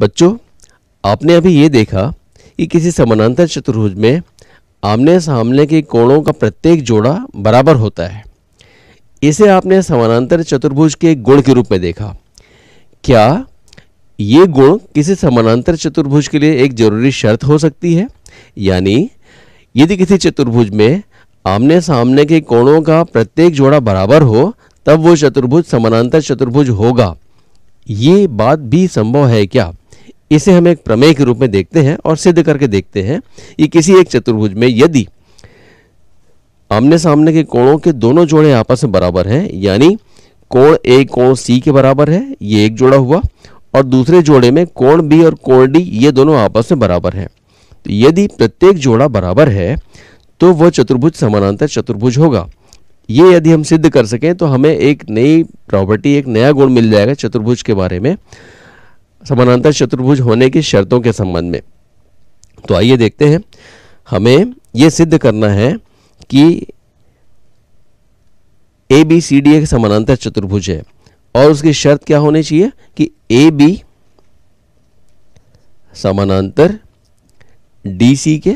बच्चों आपने अभी ये देखा कि किसी समानांतर चतुर्भुज में आमने सामने के कोणों का प्रत्येक जोड़ा बराबर होता है इसे आपने समानांतर चतुर्भुज के गुण के रूप में देखा क्या ये गुण किसी समानांतर चतुर्भुज के लिए एक जरूरी शर्त हो सकती है यानी यदि किसी चतुर्भुज में आमने सामने के कोणों का प्रत्येक जोड़ा बराबर हो तब वो चतुर्भुज समानांतर चतुर्भुज होगा ये बात भी संभव है क्या इसे हम एक प्रमेय के रूप में देखते हैं और सिद्ध करके देखते हैं कि किसी एक चतुर्भुज में यदि आमने सामने के कोणों के दोनों जोड़े आपस में बराबर हैं यानी कोण ए कोण सी के बराबर है ये एक जोड़ा हुआ और दूसरे जोड़े में कोण बी और कोण डी ये दोनों आपस में बराबर हैं तो यदि प्रत्येक जोड़ा बराबर है तो वह चतुर्भुज समानांतर चतुर्भुज होगा ये यदि हम सिद्ध कर सकें तो हमें एक नई प्रॉपर्टी एक नया गुण मिल जाएगा चतुर्भुज के बारे में समानांतर चतुर्भुज होने की शर्तों के संबंध में तो आइए देखते हैं हमें यह सिद्ध करना है कि ए बी सी डी एक समानांतर चतुर्भुज है और उसकी शर्त क्या होनी चाहिए कि ए बी समानांतर डी सी के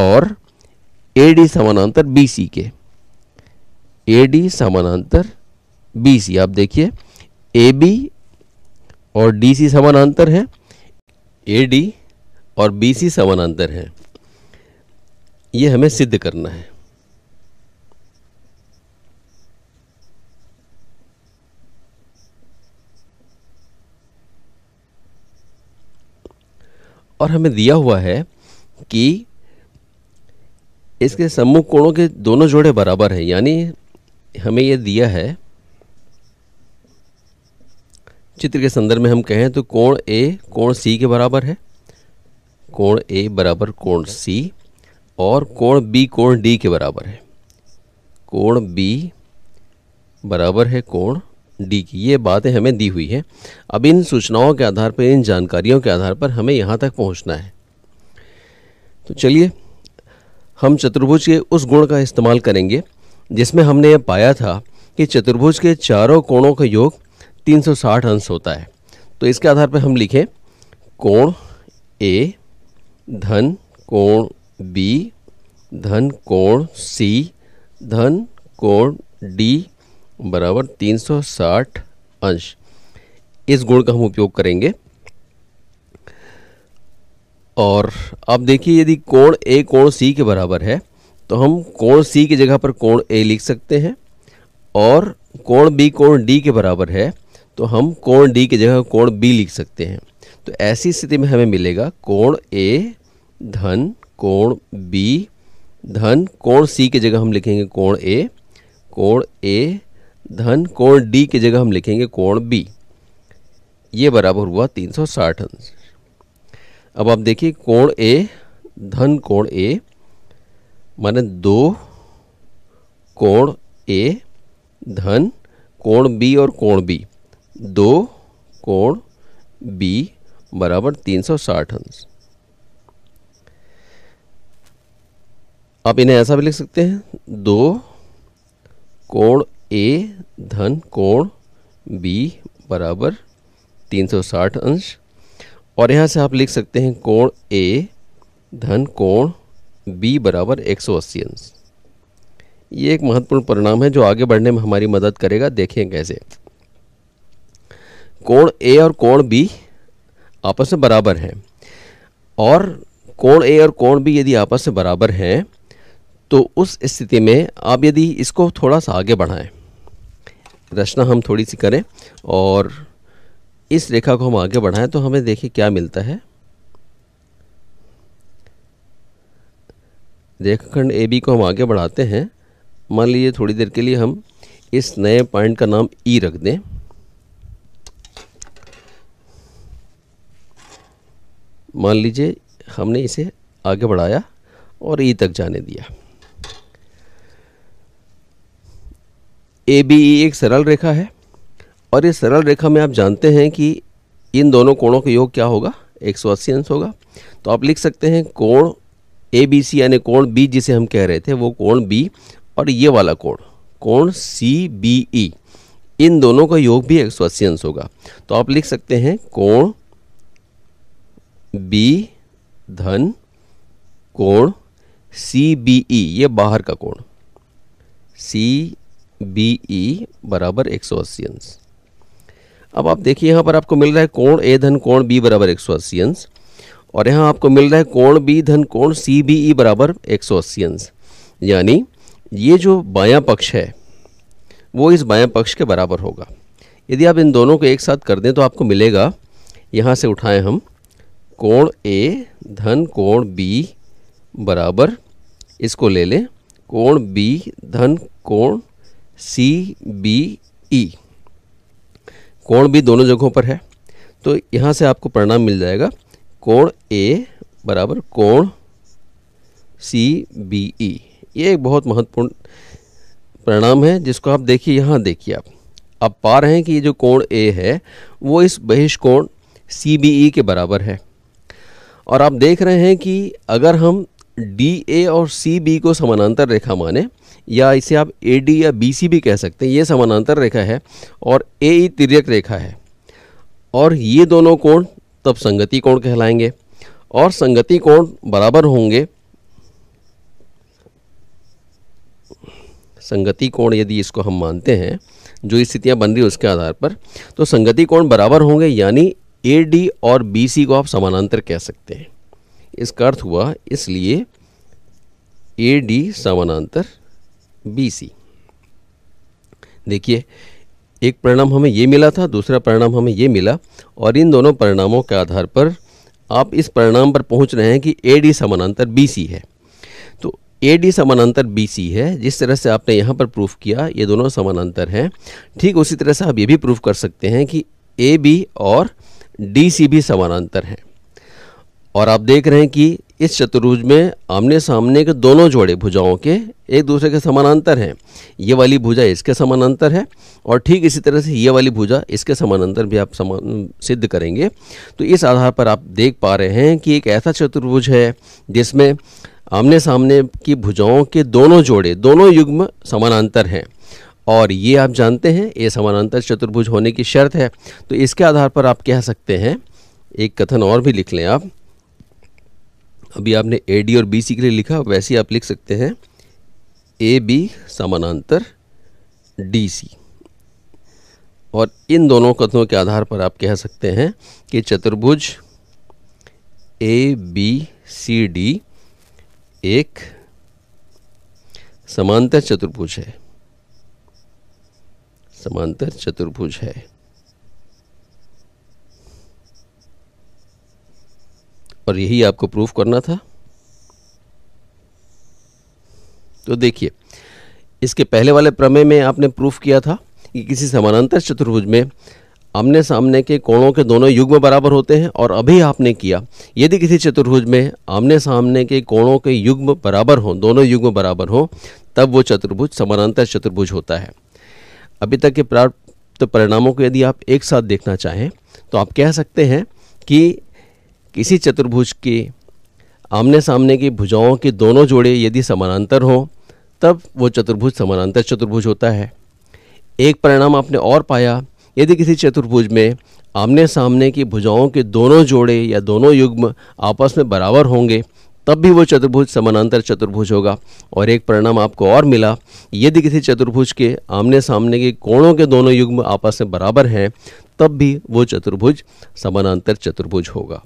और ए डी समानांतर बी सी के ए डी समानांतर बी सी आप देखिए ए बी और डी सी समानांतर है ए डी और बी सी समानांतर है ये हमें सिद्ध करना है और हमें दिया हुआ है कि इसके सम्मुख कोणों के दोनों जोड़े बराबर हैं यानी हमें यह दिया है चित्र के संदर्भ में हम कहें तो कोण ए कोण सी के बराबर है कोण ए बराबर कोण सी और कोण बी कोण डी के बराबर है कोण बी बराबर है कोण डी की ये बातें हमें दी हुई है अब इन सूचनाओं के आधार पर इन जानकारियों के आधार पर हमें यहाँ तक पहुँचना है तो चलिए हम चतुर्भुज के उस गुण का इस्तेमाल करेंगे जिसमें हमने यह पाया था कि चतुर्भुज के चारों कोणों का योग 360 अंश होता है तो इसके आधार पर हम लिखें कोण ए धन कोण बी धन कोण सी धन कोण डी बराबर 360 अंश इस गुण का हम उपयोग करेंगे और अब देखिए यदि कोण ए कोण सी के बराबर है तो हम कोण सी की जगह पर कोण ए लिख सकते हैं और कोण बी कोण डी के बराबर है तो हम कोण डी की जगह कोण बी लिख सकते हैं तो ऐसी स्थिति में हमें मिलेगा कोण ए धन कोण बी धन कोण सी की जगह हम लिखेंगे कोण ए कोण ए धन कोण डी की जगह हम लिखेंगे कोण बी ये बराबर हुआ 360 अंश अब आप देखिए कोण ए धन कोण ए माने दो कोण ए धन कोण बी और कोण बी दो कोण बी बराबर 360 अंश आप इन्हें ऐसा भी लिख सकते हैं दो कोण ए धन कोण बी बराबर 360 अंश और यहाँ से आप लिख सकते हैं कोण ए धन कोण बी बराबर 180 अंश ये एक महत्वपूर्ण परिणाम है जो आगे बढ़ने में हमारी मदद करेगा देखें कैसे कोण ए और कोण बी आपस में बराबर हैं और कोण ए और कोण बी यदि आपस में बराबर हैं तो उस स्थिति में आप यदि इसको थोड़ा सा आगे बढ़ाएं रचना हम थोड़ी सी करें और इस रेखा को हम आगे बढ़ाएं तो हमें देखिए क्या मिलता है रेखाखंड ए बी को हम आगे बढ़ाते हैं मान लीजिए थोड़ी देर के लिए हम इस नए पॉइंट का नाम ई e रख दें मान लीजिए हमने इसे आगे बढ़ाया और ई तक जाने दिया ए बी ई एक सरल रेखा है और इस सरल रेखा में आप जानते हैं कि इन दोनों कोणों का योग क्या होगा एक सौ अस्सी अंश होगा तो आप लिख सकते हैं कोण ए बी सी यानी कोण बी जिसे हम कह रहे थे वो कोण बी और ये वाला कोण कोण सी बी ई इन दोनों का योग भी एक सौ अस्सी अंश होगा तो आप लिख सकते हैं कोण बी धन कोण सी बी ई ये बाहर का कोण सी बी ई बराबर एक सौ अस्सी अंश अब आप देखिए यहाँ पर आपको मिल रहा है कोण ए धन कोण बी बराबर एक सौ अस्सी अंश और यहाँ आपको मिल रहा है कोण बी धन कोण सी बी ई बराबर एक सौ अस्सी अंश यानी ये जो बायां पक्ष है वो इस बायां पक्ष के बराबर होगा यदि आप इन दोनों को एक साथ कर दें तो आपको मिलेगा यहाँ से उठाएं हम कोण ए धन कोण बी बराबर इसको ले लें कोण बी धन कोण सी बी ई कोण बी दोनों जगहों पर है तो यहाँ से आपको परिणाम मिल जाएगा कोण ए बराबर कोण सी बी ई ये एक बहुत महत्वपूर्ण परिणाम है जिसको आप देखिए यहाँ देखिए आप आप पा रहे हैं कि ये जो कोण ए है वो इस बहिष्कोण सी बी ई के बराबर है और आप देख रहे हैं कि अगर हम डी ए और सी बी को समानांतर रेखा माने या इसे आप ए डी या बी सी भी कह सकते हैं ये समानांतर रेखा है और ए ई तिरक रेखा है और ये दोनों कोण तब संगति कोण कहलाएंगे और संगति कोण बराबर होंगे संगति कोण यदि इसको हम मानते हैं जो स्थितियाँ बन रही है उसके आधार पर तो संगति कोण बराबर होंगे यानी ए डी और बी सी को आप समानांतर कह सकते हैं इसका अर्थ हुआ इसलिए ए डी समानांतर बी सी देखिए एक परिणाम हमें ये मिला था दूसरा परिणाम हमें ये मिला और इन दोनों परिणामों के आधार पर आप इस परिणाम पर पहुंच रहे हैं कि ए डी समानांतर बी सी है तो ए डी समानांतर बी सी है जिस तरह से आपने यहाँ पर प्रूफ किया ये दोनों समानांतर हैं ठीक उसी तरह से आप ये भी प्रूफ कर सकते हैं कि ए बी और डी सी भी समानांतर हैं और आप देख रहे हैं कि इस चतुर्भुज में आमने सामने के दोनों जोड़े भुजाओं के एक दूसरे के समानांतर हैं ये वाली भुजा इसके समानांतर है और ठीक इसी तरह से ये वाली भुजा इसके समानांतर भी आप समान सिद्ध करेंगे तो इस आधार पर आप देख पा रहे हैं कि एक ऐसा चतुर्भुज है जिसमें आमने सामने की भुजाओं के दोनों जोड़े दोनों युग्म समानांतर हैं और ये आप जानते हैं ये समानांतर चतुर्भुज होने की शर्त है तो इसके आधार पर आप कह सकते हैं एक कथन और भी लिख लें आप अभी आपने ए डी और बी सी के लिए लिखा वैसे आप लिख सकते हैं ए बी समानांतर डी सी और इन दोनों कथनों के आधार पर आप कह सकते हैं कि चतुर्भुज ए बी सी डी एक समांतर चतुर्भुज है समांतर चतुर्भुज है और यही आपको प्रूफ करना था तो देखिए इसके पहले वाले प्रमेय में आपने प्रूफ किया था कि किसी समानांतर चतुर्भुज में आमने सामने के कोणों के दोनों युग्म बराबर होते हैं और अभी आपने किया यदि किसी चतुर्भुज में आमने सामने के कोणों के युग्म बराबर हों दोनों युग्म बराबर हों तब वो चतुर्भुज समानांतर चतुर्भुज होता है अभी तक के प्राप्त तो परिणामों को यदि आप एक साथ देखना चाहें तो आप कह सकते हैं कि किसी चतुर्भुज के आमने सामने की भुजाओं के दोनों जोड़े यदि समानांतर हों तब वो चतुर्भुज समानांतर चतुर्भुज होता है एक परिणाम आपने और पाया यदि किसी चतुर्भुज में आमने सामने की भुजाओं के दोनों जोड़े या दोनों युग्म आपस में बराबर होंगे तब भी वो चतुर्भुज समानांतर चतुर्भुज होगा और एक परिणाम आपको और मिला यदि किसी चतुर्भुज के आमने सामने के कोणों के दोनों युग्म आपस में बराबर हैं तब भी वो चतुर्भुज समानांतर चतुर्भुज होगा